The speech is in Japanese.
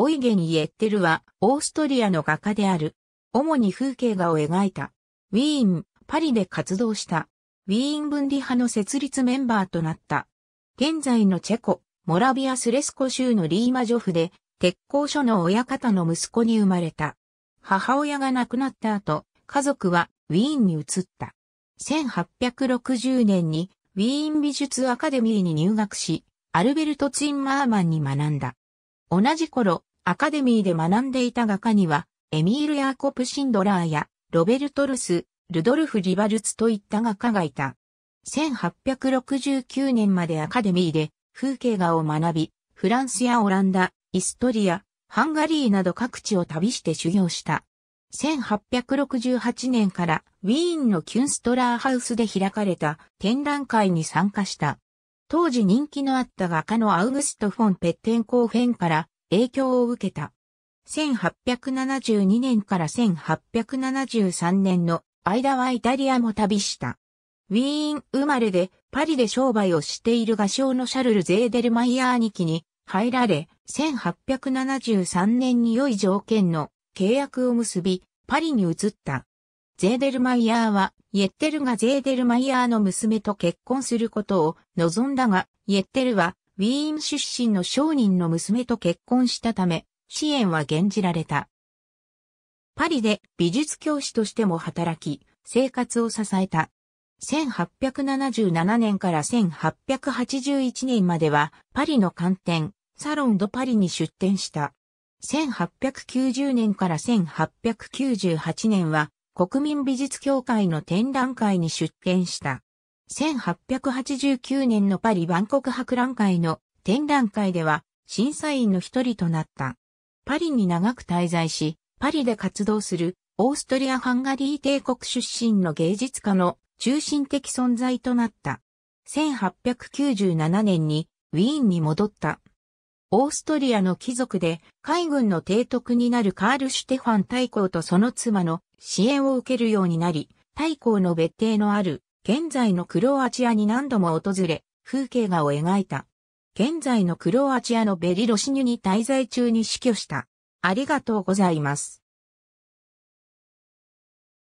オイゲン・イエッテルは、オーストリアの画家である。主に風景画を描いた。ウィーン、パリで活動した。ウィーン分離派の設立メンバーとなった。現在のチェコ、モラビアスレスコ州のリーマジョフで、鉄工所の親方の息子に生まれた。母親が亡くなった後、家族はウィーンに移った。1860年にウィーン美術アカデミーに入学し、アルベルト・ツィンマーマンに学んだ。同じ頃、アカデミーで学んでいた画家には、エミール・ヤーコプ・シンドラーや、ロベルト・ルス、ルドルフ・リバルツといった画家がいた。1869年までアカデミーで風景画を学び、フランスやオランダ、イストリア、ハンガリーなど各地を旅して修行した。1868年からウィーンのキュンストラーハウスで開かれた展覧会に参加した。当時人気のあった画家のアウグスト・フォン・ペッテンコーフェンから影響を受けた。1872年から1873年の間はイタリアも旅した。ウィーン生まれでパリで商売をしている画商のシャルル・ゼーデルマイヤー兄貴に入られ、1873年に良い条件の契約を結び、パリに移った。ゼーデルマイヤーは、イエッテルがゼーデルマイヤーの娘と結婚することを望んだが、イエッテルはウィーン出身の商人の娘と結婚したため、支援は減じられた。パリで美術教師としても働き、生活を支えた。1877年から1881年までは、パリの観点、サロンドパリに出展した。1890年から1898年は、国民美術協会の展覧会に出展した。1889年のパリ万国博覧会の展覧会では審査員の一人となった。パリに長く滞在し、パリで活動するオーストリア・ハンガリー帝国出身の芸術家の中心的存在となった。1897年にウィーンに戻った。オーストリアの貴族で海軍の提督になるカール・シュテファン大公とその妻の支援を受けるようになり、大公の別邸のある現在のクロアチアに何度も訪れ、風景画を描いた。現在のクロアチアのベリロシニュに滞在中に死去した。ありがとうございます。